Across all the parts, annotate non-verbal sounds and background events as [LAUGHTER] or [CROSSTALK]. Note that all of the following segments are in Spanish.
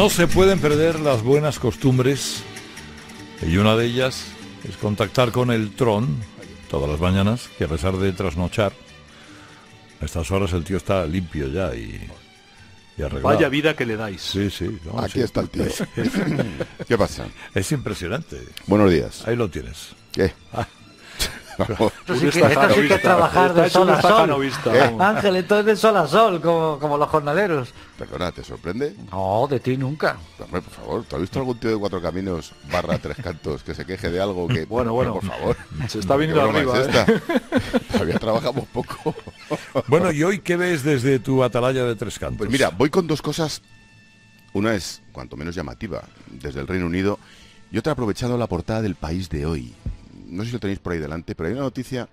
No se pueden perder las buenas costumbres y una de ellas es contactar con el Tron todas las mañanas, que a pesar de trasnochar, a estas horas el tío está limpio ya y, arreglado. Vaya vida que le dais. Sí, sí. Aquí está el tío. [LAUGHS] ¿Qué pasa? Es impresionante. Buenos días. Ahí lo tienes. ¿Qué? Ah, que, trabajar de sol a sol. Ángel, Entonces de sol a sol, como, los jornaleros. Perdona, ¿te sorprende? No, de ti nunca. Hombre, por favor, ¿te has visto algún tío de cuatro caminos barra tres cantos que se queje de algo que... [LAUGHS] Bueno, bueno, por favor. Se está viendo arriba. ¿eh? [LAUGHS] Todavía trabajamos poco. [LAUGHS] bueno, ¿y hoy qué ves desde tu atalaya de tres cantos? Pues mira, voy con dos cosas. Una es, cuanto menos llamativa, desde el Reino Unido, y otra aprovechando la portada del país de hoy no sé si lo tenéis por ahí delante, pero hay una noticia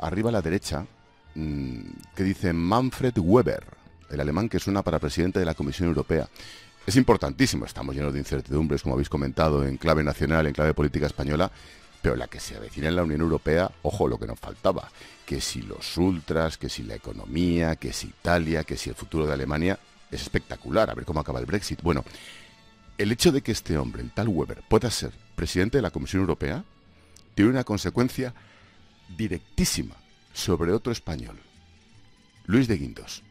arriba a la derecha mm, que dice Manfred Weber, el alemán que suena para presidente de la Comisión Europea. Es importantísimo, estamos llenos de incertidumbres, como habéis comentado, en clave nacional, en clave política española, pero la que se avecina en la Unión Europea, ojo, lo que nos faltaba, que si los ultras, que si la economía, que si Italia, que si el futuro de Alemania, es espectacular, a ver cómo acaba el Brexit. Bueno, el hecho de que este hombre, el tal Weber, pueda ser presidente de la Comisión Europea, tiene una consecuencia directísima sobre otro español, Luis de Guindos.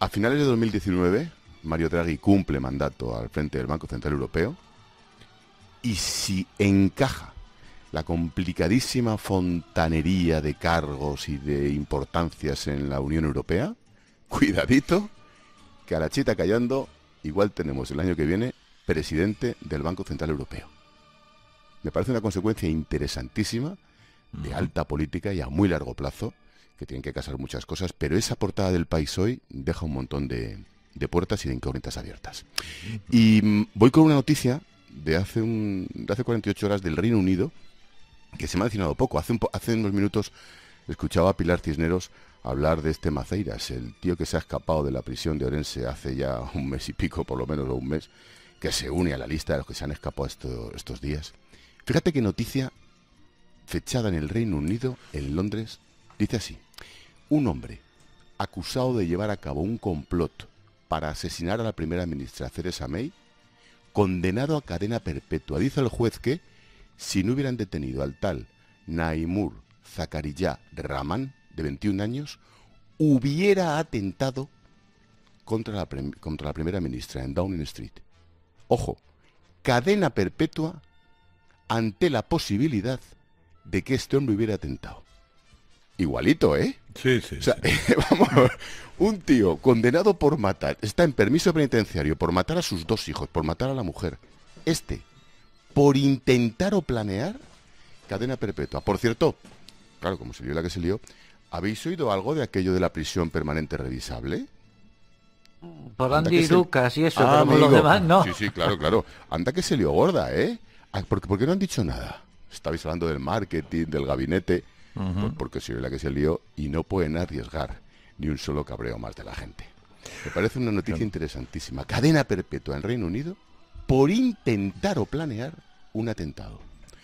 A finales de 2019, Mario Draghi cumple mandato al frente del Banco Central Europeo y si encaja la complicadísima fontanería de cargos y de importancias en la Unión Europea, cuidadito, que a la chita callando, igual tenemos el año que viene presidente del Banco Central Europeo me parece una consecuencia interesantísima de alta política y a muy largo plazo, que tienen que casar muchas cosas, pero esa portada del país hoy deja un montón de, puertas y de incógnitas abiertas. Y mm, voy con una noticia de hace, hace 48 horas del Reino Unido, que se me ha mencionado poco. Hace, unos minutos escuchaba a Pilar Cisneros hablar de este Maceiras, el tío que se ha escapado de la prisión de Orense hace ya un mes y pico, por lo menos, o un mes, que se une a la lista de los que se han escapado estos días. Fíjate qué noticia fechada en el Reino Unido, en Londres, dice así. Un hombre acusado de llevar a cabo un complot para asesinar a la primera ministra Theresa May, condenado a cadena perpetua. Dice el juez que, si no hubieran detenido al tal Naimur Zakaria Rahman, de 21 años, hubiera atentado contra la, contra la primera ministra en Downing Street. Ojo, cadena perpetua ante la posibilidad de que este hombre hubiera atentado. Igualito, ¿eh? Sí, sí. O sea, [LAUGHS] vamos, un tío condenado por matar, está en permiso penitenciario por matar a sus dos hijos, por matar a la mujer. Este, por intentar o planear cadena perpetua. Por cierto, claro, como se lió la que se lió, ¿habéis oído algo de aquello de la prisión permanente revisable? Por Andy Lucas y eso, ah, los demás no. Sí, sí, claro, claro. Anda que se lió gorda, ¿eh? Ah, porque, no han dicho nada. Estabais hablando del marketing, del gabinete, porque se la que se lió y no pueden arriesgar ni un solo cabreo más de la gente. Me parece una noticia interesantísima. Cadena perpetua en Reino Unido por intentar o planear un atentado.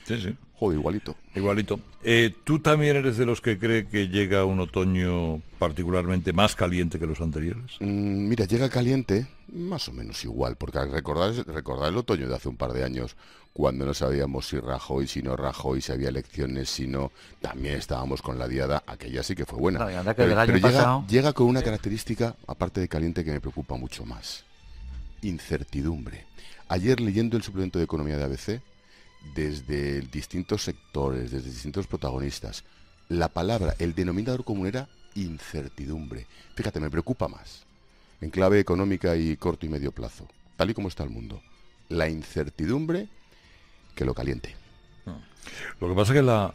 Sí, sí. Joder, igualito. Igualito. Eh, ¿Tú también eres de los que cree que llega un otoño particularmente más caliente que los anteriores? Mm, mira, llega caliente, más o menos igual, porque recordar, recordar el otoño de hace un par de años, cuando no sabíamos si y si no y si había elecciones, si no, también estábamos con la diada, aquella sí que fue buena. pero, llega con una característica, aparte de caliente, que me preocupa mucho más. Incertidumbre. Ayer leyendo el suplemento de economía de ABC, desde distintos sectores, desde distintos protagonistas, la palabra, el denominador común era incertidumbre. Fíjate, me preocupa más. En clave económica y corto y medio plazo, tal y como está el mundo, la incertidumbre que lo caliente. Lo que pasa es que la,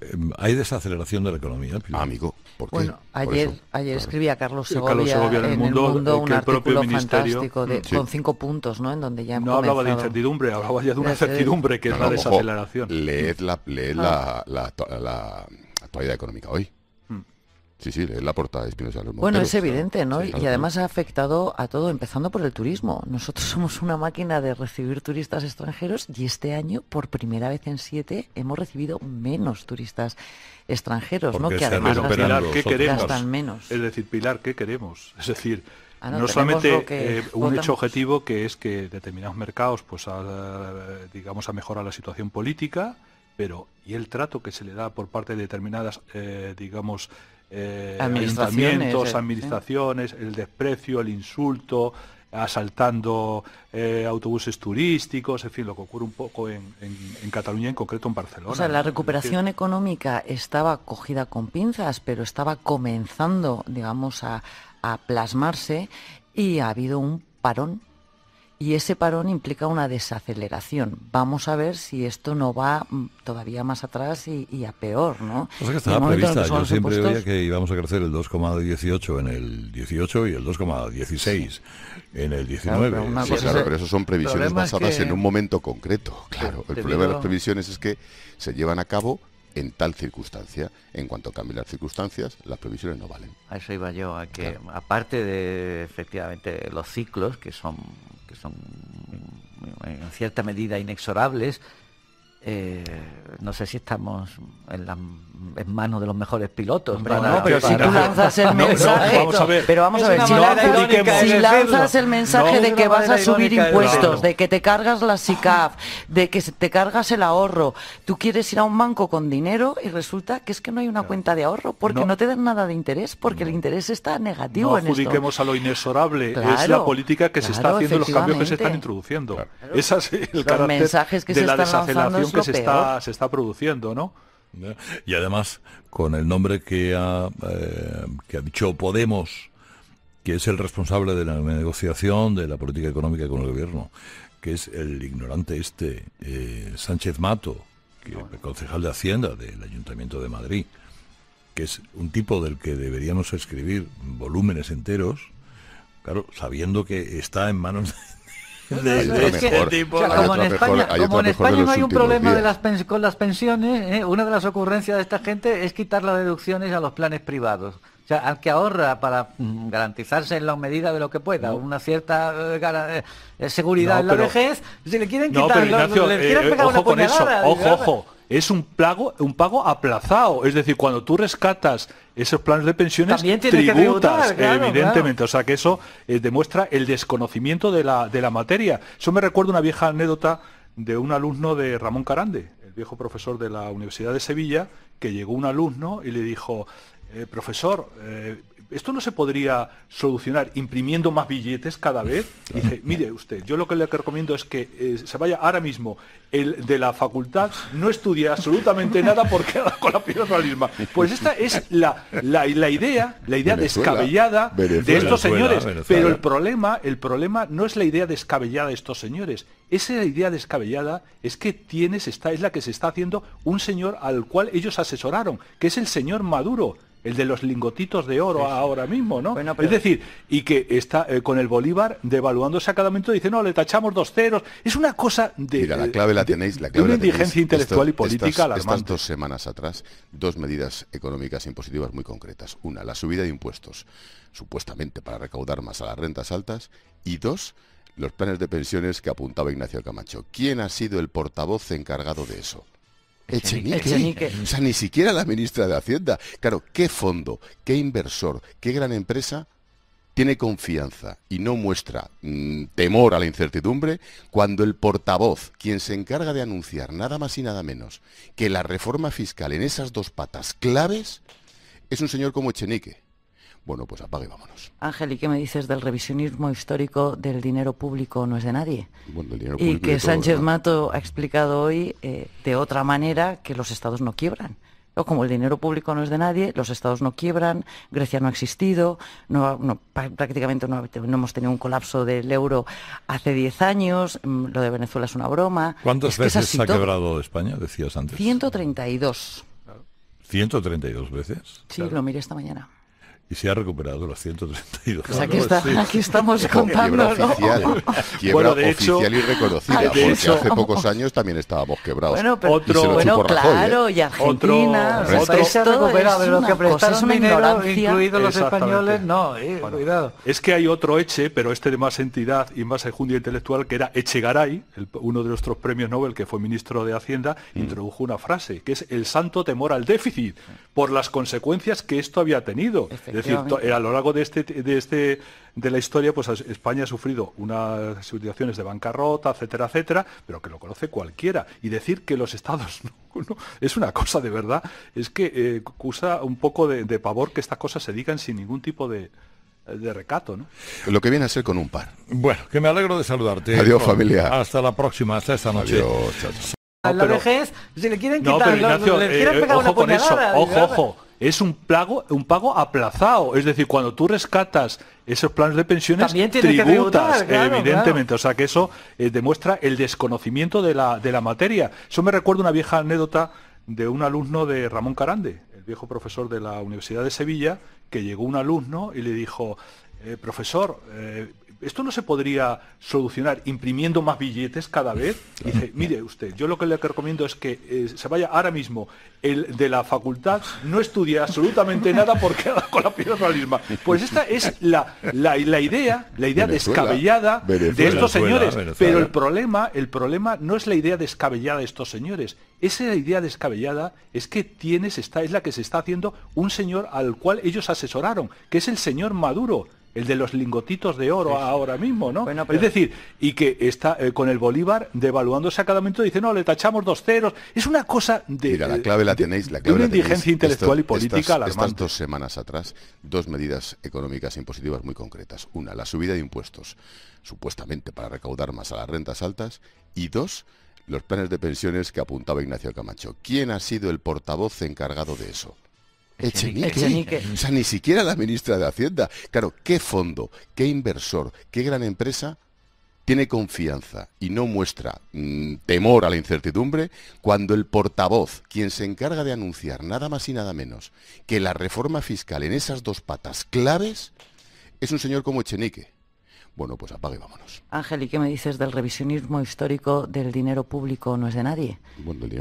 em, hay desaceleración de la economía. amigo, ¿por Bueno, ayer, ayer escribía Carlos Segovia, Carlos en, el mundo, eh, el un propio fantástico de, con cinco puntos, ¿no? En donde ya no hablaba de incertidumbre, hablaba ya de una incertidumbre que es la desaceleración. Leed, la, leed la, ah. la actualidad económica hoy. Sí, sí, la él aporta espinosa ha Bueno, es evidente, ¿no? y además ha afectado a todo, empezando por el turismo. Nosotros [LAUGHS] somos una máquina de recibir turistas extranjeros y este año, por primera vez en siete, hemos recibido menos turistas extranjeros, ¿no? Que además Pilar, ¿qué queremos? menos. Es decir, Pilar, ¿qué queremos? Es decir, ah, no, solamente eh, un hecho objetivo que es que determinados mercados, pues, digamos, ha mejorado la situación política, pero y el trato que se le da por parte de determinadas, eh, digamos, eh, administraciones, ayuntamientos, eh, administraciones, el desprecio, el insulto, asaltando eh, autobuses turísticos, en fin, lo que ocurre un poco en, Cataluña, en concreto en Barcelona. O sea, la recuperación económica estaba cogida con pinzas, pero estaba comenzando, digamos, a plasmarse y ha habido un parón y ese parón implica una desaceleración. Vamos a ver si esto no va mm, todavía más atrás y, a peor, ¿no? Yo siempre que íbamos a crecer el 2,18 en el 18 y el 2,16 en el 19. pero, eso son previsiones basadas en un momento concreto. Claro, el problema de las previsiones es que se llevan a cabo en tal circunstancia. En cuanto cambien las circunstancias, las previsiones no valen. A eso iba yo, a que aparte de efectivamente los ciclos, que son son eh, en cierta medida inexorables, eh, no sé si estamos en la en manos de los mejores pilotos. pero si tú lanzas el mensaje... pero vamos a ver, si lanzas, el mensaje de que vas a subir impuestos, de que te cargas la SICAF, de que te cargas el ahorro, tú quieres ir a un banco con dinero y resulta que es que no hay una cuenta de ahorro porque no, te dan nada de interés, porque el interés está negativo no en adjudiquemos a lo inexorable, es la política que se está haciendo, los cambios que se están introduciendo. esos los mensajes que de se la están desaceleración que se está, se está produciendo, ¿no? Y además, con el nombre que ha, eh, ha dicho Podemos, que es el responsable de la negociación de la política económica con el gobierno, que es el ignorante este, eh, Sánchez Mato, que concejal de Hacienda del Ayuntamiento de Madrid, que es un tipo del que deberíamos escribir volúmenes enteros, claro, sabiendo que está en manos de [LAUGHS] como en España, no hay un problema de las con las pensiones, ¿eh? una de las ocurrencias de esta gente es quitar las deducciones a los planes privados. O sea, al que ahorra para mm, garantizarse en la medida de lo que pueda, una cierta eh, eh, seguridad en la vejez, si le quieren quitar, le quieren pegar una ojo, ojo es un pago, aplazado. Es decir, cuando tú rescatas esos planes de pensiones, tributas, evidentemente. O sea que eso eh, demuestra el desconocimiento de la, materia. Eso me recuerda una vieja anécdota de un alumno de Ramón Carande, el viejo profesor de la Universidad de Sevilla, que llegó un alumno y le dijo, eh, profesor, eh, esto no se podría solucionar imprimiendo más billetes cada vez. Dice, mire usted, yo lo que le recomiendo es que eh, se vaya ahora mismo el de la facultad, no estudie absolutamente [LAUGHS] nada porque [LAUGHS] con la piedra misma. Pues esta es la, idea, la idea descabellada de estos señores. Pero el problema, el problema no es la idea descabellada de estos señores. Esa idea descabellada es que tienes, esta es la que se está haciendo un señor al cual ellos asesoraron, que es el señor Maduro el de los lingotitos de oro ahora mismo, ¿no? Es decir, y que está eh, con el Bolívar devaluándose a cada momento, dice, no, le tachamos dos ceros. Es una cosa de... Mira, la eh, clave la tenéis, la clave una la indigencia intelectual y política las Estas dos semanas atrás, dos medidas económicas impositivas muy concretas. Una, la subida de impuestos, supuestamente para recaudar más a las rentas altas. Y dos, los planes de pensiones que apuntaba Ignacio Camacho. ¿Quién ha sido el portavoz encargado de eso? Echenique. O sea, ni siquiera la ministra de Hacienda. Claro, ¿qué fondo, qué inversor, qué gran empresa tiene confianza y no muestra mm, temor a la incertidumbre cuando el portavoz, quien se encarga de anunciar nada más y nada menos que la reforma fiscal en esas dos patas claves, es un señor como Echenique? bueno, pues apague, vámonos. Ángel, ¿y qué me dices del revisionismo histórico del dinero público no es de nadie? y que Sánchez Mato ha explicado hoy eh, de otra manera que los estados no quiebran. O Como el dinero público no es de nadie, los estados no quiebran, Grecia no ha existido, prácticamente no, hemos tenido un colapso del euro hace 10 años, mm, lo de Venezuela es una broma. ¿Cuántas veces ha quebrado España, decías antes? 132. ¿132 veces? Sí, lo miré esta mañana y se ha recuperado los 132. Pues aquí, aquí estamos contando. Quiebra oficial, bueno, de oficial y reconocida, porque hace pocos años también estábamos quebrados. Bueno, otro, bueno ¿eh? claro, y Argentina. Otro, o sea, los que prestaron incluidos los españoles, no, eh, cuidado. Es que hay otro Eche, pero este de más entidad y más enjundia intelectual, que era Echegaray, uno de nuestros premios Nobel, que fue ministro de Hacienda, mm. introdujo una frase, que es el santo temor al déficit, por las consecuencias que esto había tenido decir, eh, a lo largo de este, de este, de la historia, pues España ha sufrido unas situaciones de bancarrota, etcétera, etcétera, pero que lo conoce cualquiera. Y decir que los estados [LAUGHS] es una cosa de verdad, es que eh, usa un poco de, pavor que estas cosas se digan sin ningún tipo de, recato, Lo que viene a ser con un par. Bueno, que me alegro de saludarte. Adiós, familia. Hasta la próxima, hasta esta noche. Adiós, si le quieren quitar, no, pero eh, ojo con eso, ojo, ojo es un pago, aplazado. Es decir, cuando tú rescatas esos planes de pensiones, tributas, evidentemente. O sea que eso eh, demuestra el desconocimiento de la, materia. Eso me recuerda una vieja anécdota de un alumno de Ramón Carande, el viejo profesor de la Universidad de Sevilla, que llegó un alumno y le dijo, eh, profesor, eh, esto no se podría solucionar imprimiendo más billetes cada vez. dice, mire usted, yo lo que le recomiendo es que eh, se vaya ahora mismo el de la facultad, no estudie absolutamente [LAUGHS] nada porque [LAUGHS] con la piedra misma. Pues esta es la, idea, la idea descabellada de estos señores. Pero el problema, el problema no es la idea descabellada de estos señores. Esa idea descabellada es que tienes, esta es la que se está haciendo un señor al cual ellos asesoraron, que es el señor Maduro el de los lingotitos de oro ahora mismo, ¿no? Es decir, y que está eh, con el Bolívar devaluándose a cada momento, dice, no, le tachamos dos ceros. Es una cosa de... Mira, la eh, clave la tenéis, la clave la indigencia intelectual y política estas, Estas dos semanas atrás, dos medidas económicas impositivas muy concretas. Una, la subida de impuestos, supuestamente para recaudar más a las rentas altas, y dos, los planes de pensiones que apuntaba Ignacio Camacho. ¿Quién ha sido el portavoz encargado de eso? Echenique. O sea, ni siquiera la ministra de Hacienda. Claro, ¿qué fondo, qué inversor, qué gran empresa tiene confianza y no muestra mm, temor a la incertidumbre cuando el portavoz, quien se encarga de anunciar nada más y nada menos que la reforma fiscal en esas dos patas claves, es un señor como Echenique? bueno, pues apague y vámonos. Ángel, ¿y qué me dices del revisionismo histórico del dinero público no es de nadie?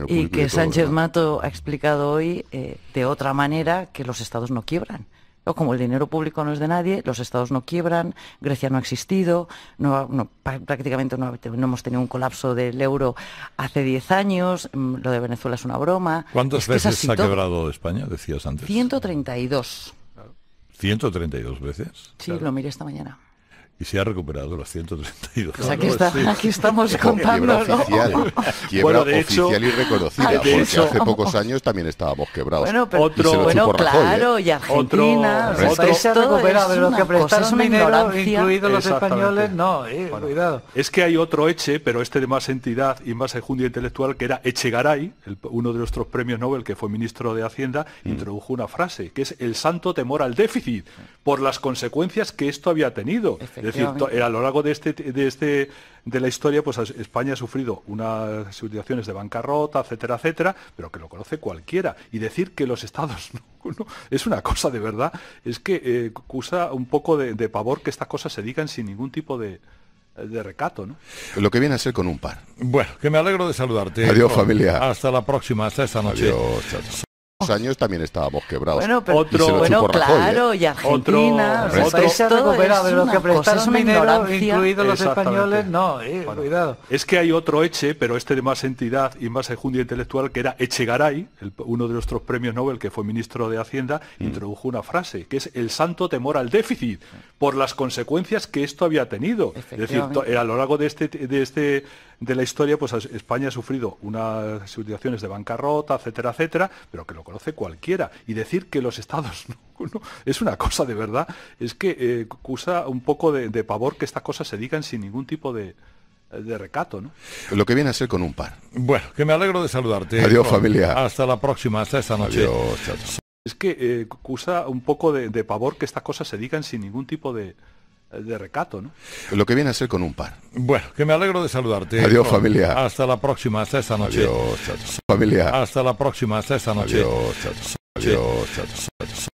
y que Sánchez Mato ha explicado hoy eh, de otra manera que los estados no quiebran. O como el dinero público no es de nadie, los estados no quiebran, Grecia no ha existido, prácticamente no, hemos tenido un colapso del euro hace 10 años, mm, lo de Venezuela es una broma. ¿Cuántas veces se ha quebrado España, decías antes? 132. ¿132 veces? Sí, lo miré esta mañana y se ha recuperado los 132. aquí, aquí estamos contando. quiebra oficial y reconocida, de porque hecho, hace pocos años también estábamos quebrados. Bueno, pero, otro, bueno ¿eh? claro, y Argentina. los que prestaron incluidos los españoles, no, eh, cuidado. Es que hay otro Eche, pero este de más entidad y más enjundia intelectual, que era Echegaray, uno de nuestros premios Nobel, que fue ministro de Hacienda, mm. introdujo una frase, que es el santo temor al déficit, por las consecuencias que esto había tenido decir, a lo largo de este, de este de la historia, pues España ha sufrido unas situaciones de bancarrota, etcétera, etcétera, pero que lo conoce cualquiera. Y decir que los estados [LAUGHS] no, es una cosa de verdad, es que eh, usa un poco de, pavor que estas cosas se digan sin ningún tipo de, recato, ¿no? Lo que viene a ser con un par. Bueno, que me alegro de saludarte. Adiós, familia. Hasta la próxima, hasta esta noche. Oh. años también estábamos quebrados. Bueno, pero claro, ¿eh? ¿eh? Argentina, otro, los que prestaron dinero, incluidos los españoles, no, eh, cuidado. Es que hay otro Eche, pero este de más entidad y más enjundia intelectual, que era Echegaray, uno de nuestros premios Nobel, que fue ministro de Hacienda, mm. introdujo una frase, que es el santo temor al déficit, por las consecuencias que esto había tenido. Es decir, a lo largo de este, de este de la historia, pues España ha sufrido unas situaciones de bancarrota, etcétera, etcétera, pero que lo conoce cualquiera. Y decir que los estados [LAUGHS] no, es una cosa de verdad, es que eh, usa un poco de, pavor que estas cosas se digan sin ningún tipo de, de recato, ¿no? Lo que viene a ser con un par. Bueno, que me alegro de saludarte. Adiós, familia. Hasta la próxima, hasta esta noche. Adiós, Es que eh, usa un poco de, de pavor que estas cosas se digan sin ningún tipo de, de recato, ¿no? Lo que viene a ser con un par. Bueno, que me alegro de saludarte. Adiós, familia. Hasta la próxima, hasta esta noche. Adiós, chao. Familia. Hasta la próxima, hasta esta noche. Adiós, chao. Adiós, chao.